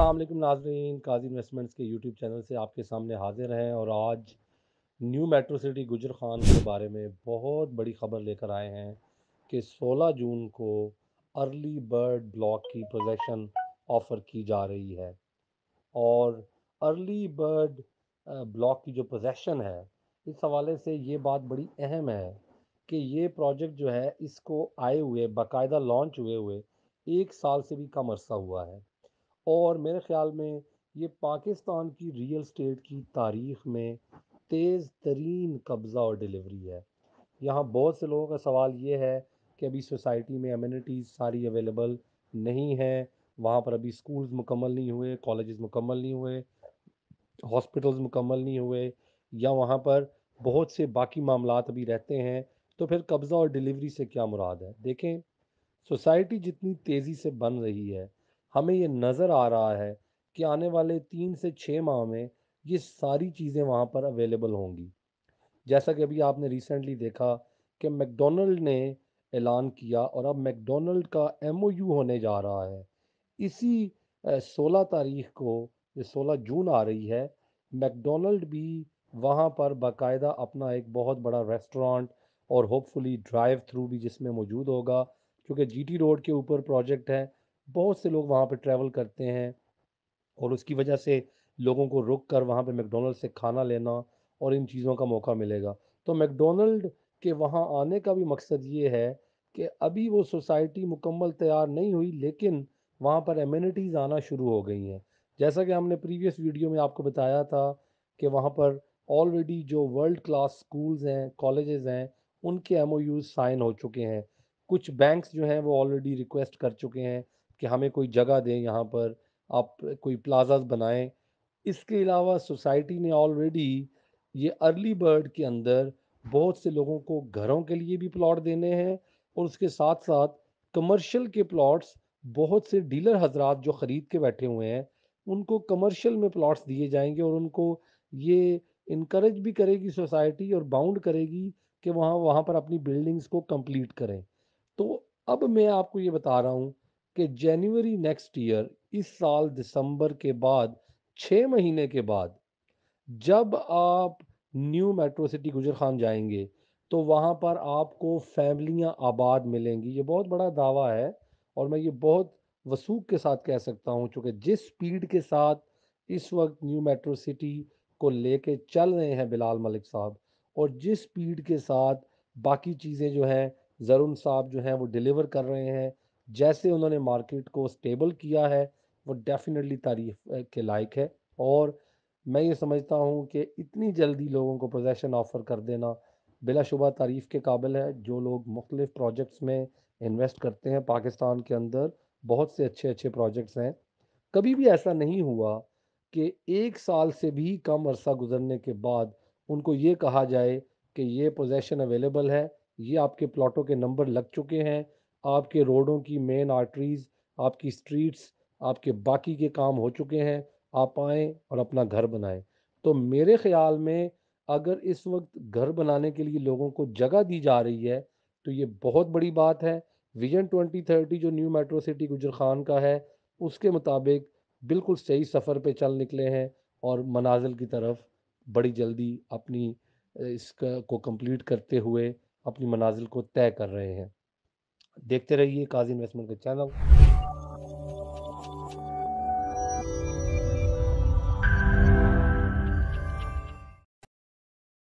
असलम नाजरीन काजी इन्वेस्टमेंट्स के YouTube channel से आपके सामने हाजिर हैं और आज न्यू मेट्रो सिटी गुजर खान के बारे में बहुत बड़ी खबर लेकर आए हैं कि 16 जून को अर्ली बर्ड ब्लॉक की पोजेसन ऑफ़र की जा रही है और अर्ली बर्ड ब्लॉक की जो पोजेसन है इस हवाले से ये बात बड़ी अहम है कि ये प्रोजेक्ट जो है इसको आए हुए बाकायदा लॉन्च हुए हुए एक साल से भी कम अरसा हुआ है और मेरे ख्याल में ये पाकिस्तान की रियल स्टेट की तारीख में तेज़ तरीन कब्ज़ा और डिलीवरी है यहाँ बहुत से लोगों का सवाल ये है कि अभी सोसाइटी में अम्यूनिटीज़ सारी अवेलेबल नहीं हैं वहाँ पर अभी स्कूल्स मुकम्मल नहीं हुए कॉलेज़ मुकम्मल नहीं हुए हॉस्पिटल्स मुकम्मल नहीं हुए या वहाँ पर बहुत से बाकी मामला अभी रहते हैं तो फिर कब्ज़ा और डिलीवरी से क्या मुराद है देखें सोसाइटी जितनी तेज़ी से बन रही है हमें ये नज़र आ रहा है कि आने वाले तीन से छः माह में ये सारी चीज़ें वहाँ पर अवेलेबल होंगी जैसा कि अभी आपने रिसेंटली देखा कि मैकडोनल्ड ने ऐलान किया और अब मैकडोनल्ड का एम होने जा रहा है इसी सोलह तारीख को जो सोलह जून आ रही है मैकडोनल्ड भी वहाँ पर बाकायदा अपना एक बहुत बड़ा रेस्टोरेंट और होपफुली ड्राइव थ्रू भी जिसमें मौजूद होगा क्योंकि जीटी रोड के ऊपर प्रोजेक्ट है बहुत से लोग वहाँ पर ट्रैवल करते हैं और उसकी वजह से लोगों को रुक कर वहाँ पर मैकडोनल्ड से खाना लेना और इन चीज़ों का मौका मिलेगा तो मैकडोनल्ड के वहाँ आने का भी मकसद ये है कि अभी वो सोसाइटी मुकम्मल तैयार नहीं हुई लेकिन वहाँ पर एमिनिटीज़ आना शुरू हो गई हैं जैसा कि हमने प्रीवियस वीडियो में आपको बताया था कि वहाँ पर ऑलरेडी जो वर्ल्ड क्लास स्कूल्स हैं कॉलेजेस हैं उनके एम साइन हो चुके हैं कुछ बैंक्स जो हैं वो ऑलरेडी रिक्वेस्ट कर चुके हैं कि हमें कोई जगह दें यहाँ पर आप कोई प्लाजाज बनाएं इसके अलावा सोसाइटी ने ऑलरेडी ये अर्ली बर्ड के अंदर बहुत से लोगों को घरों के लिए भी प्लॉट देने हैं और उसके साथ साथ कमर्शियल के प्लॉट्स बहुत से डीलर हजरात जो ख़रीद के बैठे हुए हैं उनको कमर्शियल में प्लॉट्स दिए जाएंगे और उनको ये इनक्रेज भी करेगी सोसाइटी और बाउंड करेगी कि वहाँ वहाँ पर अपनी बिल्डिंग्स को कंप्लीट करें तो अब मैं आपको ये बता रहा हूँ कि जनवरी नेक्स्ट ईयर इस साल दिसंबर के बाद छः महीने के बाद जब आप न्यू मेट्रो सिटी गुजर खान जाएंगे तो वहाँ पर आपको फैमिलियाँ आबाद मिलेंगी ये बहुत बड़ा दावा है और मैं ये बहुत वसूख के साथ कह सकता हूँ चूँकि जिस स्पीड के साथ इस वक्त न्यू मेट्रो सिटी को लेके चल रहे हैं बिलाल मलिक साहब और जिस स्पीड के साथ बाकी चीज़ें जो हैं ज़रून साहब जो हैं वो डिलीवर कर रहे हैं जैसे उन्होंने मार्केट को स्टेबल किया है वो डेफिनेटली तारीफ के लायक है और मैं ये समझता हूँ कि इतनी जल्दी लोगों को पोजेसन ऑफ़र कर देना बिलाशुबा तारीफ़ के काबिल है जो लोग मुख्तलिफ़ प्रोजेक्ट्स में इन्वेस्ट करते हैं पाकिस्तान के अंदर बहुत से अच्छे अच्छे प्रोजेक्ट्स हैं कभी भी ऐसा नहीं हुआ कि एक साल से भी कम अरसा गुजरने के बाद उनको ये कहा जाए कि ये पोजेसन अवेलेबल है ये आपके प्लाटों के नंबर लग चुके हैं आपके रोडों की मेन आर्टरीज़ आपकी स्ट्रीट्स आपके बाकी के काम हो चुके हैं आप आएँ और अपना घर बनाएं तो मेरे ख़्याल में अगर इस वक्त घर बनाने के लिए लोगों को जगह दी जा रही है तो ये बहुत बड़ी बात है विजन 2030 जो न्यू मेट्रो सिटी गुजर खान का है उसके मुताबिक बिल्कुल सही सफ़र पे चल निकले हैं और मनाजिल की तरफ बड़ी जल्दी अपनी इसका को कंप्लीट करते हुए अपनी मनाजिल को तय कर रहे हैं देखते रहिए काजी इन्वेस्टमेंट का चैनल